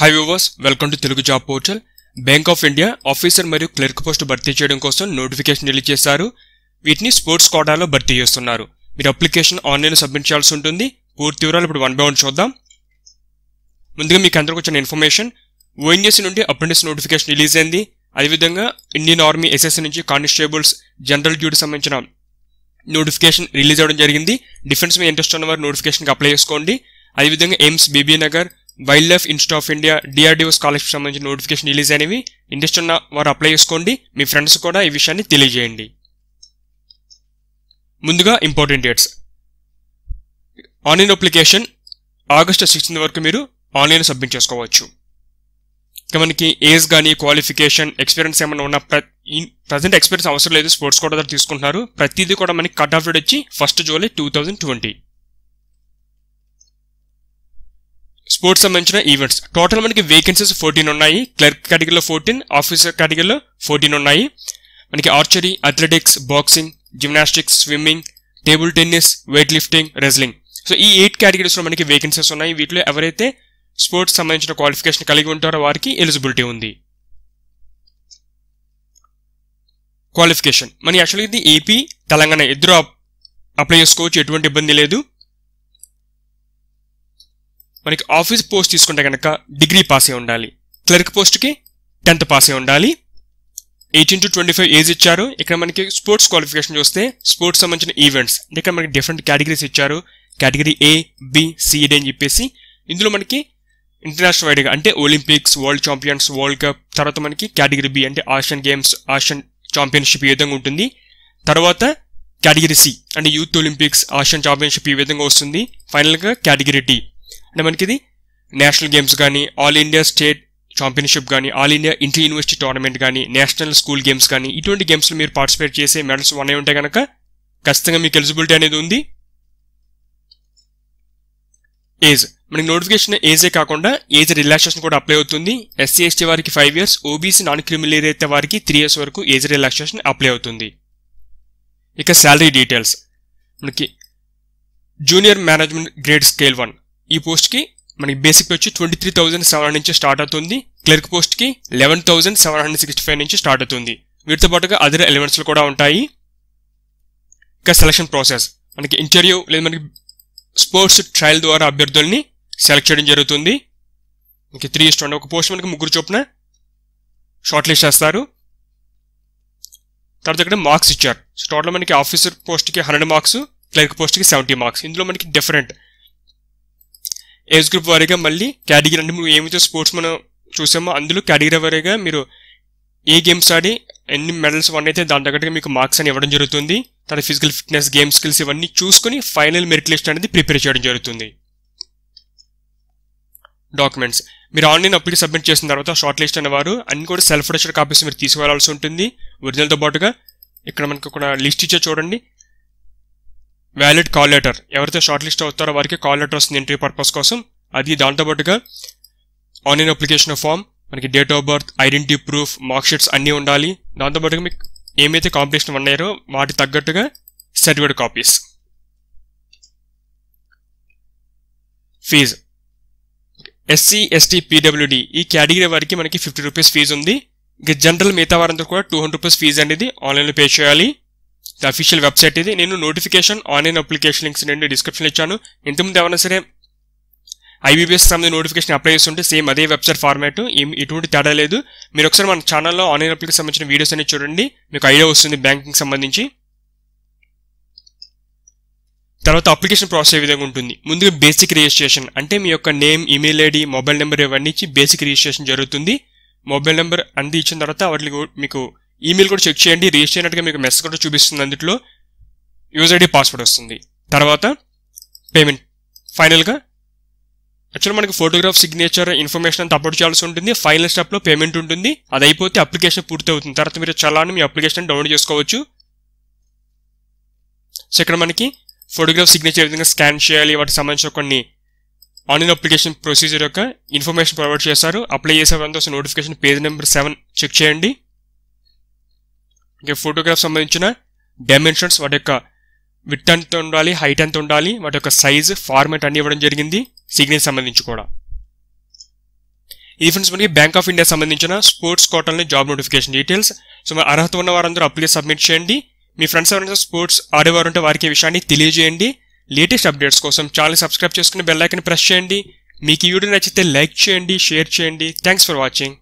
high viewers welcome to Telugu job portal Bank of India officer మరియు clerk post భర్తీ చేయడం కోసం నోటిఫికేషన్ రిలీజ్ చేశారు వీటిని స్పోర్ట్స్ కోటాలో భర్తీ చేస్తున్నారు మీరు అప్లికేషన్ ఆన్లైన్ సబ్మిట్ చేయాల్సి ఉంటుంది పూర్తి వివరాలు ఇప్పుడు వన్ బై వన్ చూద్దాం ముందుగా మీకు అందరికి వచ్చిన ఇన్ఫర్మేషన్ ఓఎన్ఎస్ నుండి అప్రెంటిస్ నోటిఫికేషన్ రిలీజ్ అయింది అదేవిధంగా ఇండియన్ ఆర్మీ ఎస్ఎస్ నుంచి కానిస్టేబుల్స్ జనరల్ డ్యూటీ సంబంధించిన నోటిఫికేషన్ రిలీజ్ అవ్వడం జరిగింది డిఫెన్స్ మీద ఇంట్రెస్ట్ ఉన్న వారు నోటిఫికేషన్కి అప్లై చేసుకోండి అదేవిధంగా AIIMS Bibinagar wild life institute of India DRDO scholarship సంబంధించిన నోటిఫికేషన్ రిలీజ్ అనేవి ఇంట్రెస్ట్ ఉన్న వారు అప్లై చేసుకోండి మీ ఫ్రెండ్స్ కూడా ఈ విషయాన్ని తెలియజేయండి ముందుగా important dates online application August sixteenth వరకు మీరు ఆన్లైన్ సబ్మిట్ చేసుకోవచ్చు ఇక మనకి ఏజ్ కానీ క్వాలిఫికేషన్ ఎక్స్పీరియన్స్ ఏమైనా ఉన్న ప్రజెంట్ ఎక్స్పీరియన్స్ అవసరం లేదు స్పోర్ట్స్ కూడా తీసుకుంటున్నారు ప్రతిదీ కూడా మనకి కట్ ఆఫ్ డేట్ వచ్చి first July two thousand twenty sports సంబంధించిన ఈవెంట్స్ టోటల్ మనకి వేకెన్సీస్ ఫోర్టీన్ ఉన్నాయి క్లర్క్ కేటగిరీలో ఫోర్టీన్ ఆఫీసర్ కేటగిరీలో ఫోర్టీన్ ఉన్నాయి మనకి archery athletics boxing gymnastics swimming table tennis weight lifting wrestling so ఈ ఎయిట్ కేటగిరీస్లో మనకి వేకెన్సీస్ ఉన్నాయి వీటిలో ఎవరైతే స్పోర్ట్స్ సంబంధించిన క్వాలిఫికేషన్ కలిగి ఉంటారో వారికి ఎలిజిబిలిటీ ఉంది క్వాలిఫికేషన్ మన యాక్చువల్గా ఇది ఏపీ తెలంగాణ ఇద్దరు అప్లై చేసుకోవచ్చు ఎటువంటి ఇబ్బంది లేదు మనకి ఆఫీస్ పోస్ట్ తీసుకుంటే కనుక డిగ్రీ పాస్ అయి ఉండాలి క్లర్క్ పోస్ట్కి టెన్త్ పాస్ అయి ఉండాలి eighteen to twenty five age ఇచ్చారు ఇక్కడ మనకి స్పోర్ట్స్ క్వాలిఫికేషన్ చూస్తే స్పోర్ట్స్ సంబంధించిన ఈవెంట్స్ ఇక్కడ మనకి డిఫరెంట్ కేటగిరీస్ ఇచ్చారు కేటగిరీ ఏ బి సిడి అని చెప్పేసి ఇందులో మనకి ఇంటర్నేషనల్ వైడ్గా అంటే Olympics world champions world cup తర్వాత మనకి కేటగిరీ బి అంటే ఆసియన్ గేమ్స్ ఆసియన్ ఛాంపియన్షిప్ ఈ విధంగా ఉంటుంది తర్వాత కేటగిరీ సి అంటే యూత్ ఒలింపిక్స్ ఆసియన్ ఛాంపియన్షిప్ ఈ విధంగా వస్తుంది ఫైనల్గా కేటగిరీ డి అంటే మనకి ఇది నేషనల్ గేమ్స్ కానీ ఆల్ ఇండియా స్టేట్ ఛాంపియన్షిప్ కానీ all India inter university tournament కానీ నేషనల్ స్కూల్ గేమ్స్ కానీ ఇటువంటి గేమ్స్లో మీరు పార్టిసిపేట్ చేసే మెడల్స్ వన్ అయి ఉంటే కనుక ఖచ్చితంగా మీకు ఎలిజిబిలిటీ అనేది ఉంది ఏజ్ మనకి నోటిఫికేషన్ ఏజే కాకుండా ఏజ్ రిలాక్సేషన్ కూడా అప్లై అవుతుంది ఎస్సీ ఎస్టీ వారికి five years OBC non criminal అయితే వారికి త్రీ ఇయర్స్ వరకు ఏజ్ రిలాక్సేషన్ అప్లై అవుతుంది ఇక శాలరీ డీటెయిల్స్ మనకి junior management grade scale one ఈ పోస్ట్కి మనకి బేసిక్ వచ్చి twenty three thousand seven hundred నుంచి స్టార్ట్ అవుతుంది క్లర్క్ పోస్ట్కి eleven thousand seven hundred sixty five నుంచి స్టార్ట్ అవుతుంది వీటితో పాటుగా అదర్ ఎలిమెంట్స్లు కూడా ఉంటాయి ఇంకా సెలక్షన్ ప్రాసెస్ మనకి ఇంటర్వ్యూ లేదా మనకి స్పోర్ట్స్ ట్రయల్ ద్వారా అభ్యర్థుల్ని సెలెక్ట్ చేయడం జరుగుతుంది మనకి త్రీ ఇస్ట్ ఒక పోస్ట్ మనకి ముగ్గురు చొప్పున షార్ట్ లిస్ట్ చేస్తారు తర్వాత ఇక్కడ మార్క్స్ ఇచ్చారు సో టోటల్ మనకి ఆఫీసర్ పోస్ట్కి హండ్రెడ్ మార్క్స్ క్లర్క్ పోస్ట్కి సెవెంటీ మార్క్స్ ఇందులో మనకి డిఫరెంట్ ఏజ్ గ్రూప్ వారీగా మళ్ళీ కేటగిరీ అంటే మీరు ఏమైతే స్పోర్ట్స్ మనం చూసామో అందులో కేటగిరీ వారీగా మీరు ఏ గేమ్స్ ఆడి ఎన్ని మెడల్స్ వన్ అయితే దాని తగ్గట్టుగా మీకు మార్క్స్ అని ఇవ్వడం జరుగుతుంది తన ఫిజికల్ ఫిట్నెస్ గేమ్ స్కిల్స్ ఇవన్నీ చూసుకుని ఫైనల్ మెరిట్ లిస్ట్ అనేది ప్రిపేర్ చేయడం జరుగుతుంది డాక్యుమెంట్స్ మీరు ఆన్లైన్ అప్లికి సబ్మిట్ చేసిన తర్వాత షార్ట్ లిస్ట్ అనేవారు అన్ని కూడా సెల్ఫ్ రిజిస్టర్ కాపీస్ మీరు తీసుకువెళ్లాల్సి ఉంటుంది ఒరిజినల్తో పాటుగా ఇక్కడ మనకు ఒక లిస్ట్ ఇచ్చే చూడండి వ్యాలిడ్ కాల్ లెటర్ ఎవరైతే షార్ట్ లిస్ట్ అవుతారో వారికి కాల్ లెటర్ వస్తుంది ఎంట్రీ పర్పస్ కోసం అది దాంతోపాటుగా ఆన్లైన్ అప్లికేషన్ ఫామ్ మనకి date of birth identity proof marksheets అన్నీ ఉండాలి దాంతోపాటుగా మీకు ఏమైతే కాంపిటీషన్ ఉన్నాయో వాటి తగ్గట్టుగా certificate copies fee SC ST PWD ఈ కేటగిరీ వారికి మనకి ఫిఫ్టీ రూపీస్ ఫీజు ఉంది ఇక జనరల్ మిగతా వారంతా కూడా టూ హండ్రెడ్ రూపీస్ ఫీజు అనేది ఆన్లైన్లో పే చేయాలి ది అఫీషియల్ వెబ్సైట్ ఇది నేను నోటిఫికేషన్ ఆన్లైన్ అప్లికేషన్ లింక్స్ నేను డిస్క్రిప్షన్ ఇచ్చాను ఇంతకుముందు ఏమైనా సరే ఐబీబీఎస్ సంబంధించిన నోటిఫికేషన్ అప్లై చేస్తుంటే సేమ్ అదే వెబ్సైట్ ఫార్మాట్ ఎటువంటి తేడా లేదు మీరు ఒకసారి మన ఛానల్లో ఆన్లైన్ అప్లికేషన్ సంబంధించిన వీడియోస్ అనేది చూడండి మీకు ఐడియా వస్తుంది బ్యాంకింగ్ సంబంధించి తర్వాత అప్లికేషన్ ప్రాసెస్ ఏ విధంగా ఉంటుంది ముందుగా బేసిక్ రిజిస్ట్రేషన్ అంటే మీ యొక్క name email ID mobile number ఇవన్నీ ఇచ్చి బేసిక్ రిజిస్ట్రేషన్ జరుగుతుంది మొబైల్ నెంబర్ అంది ఇచ్చిన తర్వాత వాటికి మీకు ఈమెయిల్ కూడా చెక్ చేయండి రిజిస్టర్ అయినట్టుగా మీకు మెస్ కూడా చూపిస్తుంది అందులో యూజ్ ఐడి పాస్వర్డ్ వస్తుంది తర్వాత పేమెంట్ ఫైనల్గా యాక్చువల్గా మనకి ఫోటోగ్రాఫ్ సిగ్నేచర్ ఇన్ఫర్మేషన్ అంతా అప్లోడ్ చేయాల్సి ఉంటుంది ఫైనల్ స్టెప్లో పేమెంట్ ఉంటుంది అది అయిపోతే అప్లికేషన్ పూర్తి అవుతుంది తర్వాత మీరు చలాన్ని మీ అప్లికేషన్ డౌన్లోడ్ చేసుకోవచ్చు సో ఇక్కడ మనకి ఫోటోగ్రాఫ్ సిగ్నేచర్ విధంగా స్కాన్ చేయాలి వాటికి సంబంధించిన కొన్ని ఆన్లైన్ అప్లికేషన్ ప్రొసీజర్ యొక్క ఇన్ఫర్మేషన్ ప్రొవైడ్ చేశారు అప్లై చేసే వంద notification page number seven check చేయండి ఇంకా ఫోటోగ్రాఫ్ సంబంధించిన డైమెన్షన్స్ వాటి యొక్క విత్ ఎంత ఉండాలి హైట్ ఎంత ఉండాలి వాటి యొక్క సైజ్ ఫార్మెట్ అన్ని ఇవ్వడం జరిగింది సిగ్నల్ సంబంధించి కూడా ఈ ఫ్రెండ్స్ మనకి బ్యాంక్ ఆఫ్ ఇండియా సంబంధించిన స్పోర్ట్స్ కోటల్ని జాబ్ నోటిఫికేషన్ డీటెయిల్స్ సో మరి అర్హత ఉన్న వారందరూ అప్లై సబ్మిట్ చేయండి మీ ఫ్రెండ్స్ ఎవరైనా స్పోర్ట్స్ ఆడేవారు ఉంటే వారికి విషయాన్ని తెలియజేయండి లేటెస్ట్ అప్డేట్స్ కోసం ఛానల్ సబ్స్క్రైబ్ చేసుకుని బెల్లైకన్ ప్రెస్ చేయండి మీకు ఈ వీడియో నచ్చితే లైక్ చేయండి షేర్ చేయండి థ్యాంక్స్ ఫర్ వాచింగ్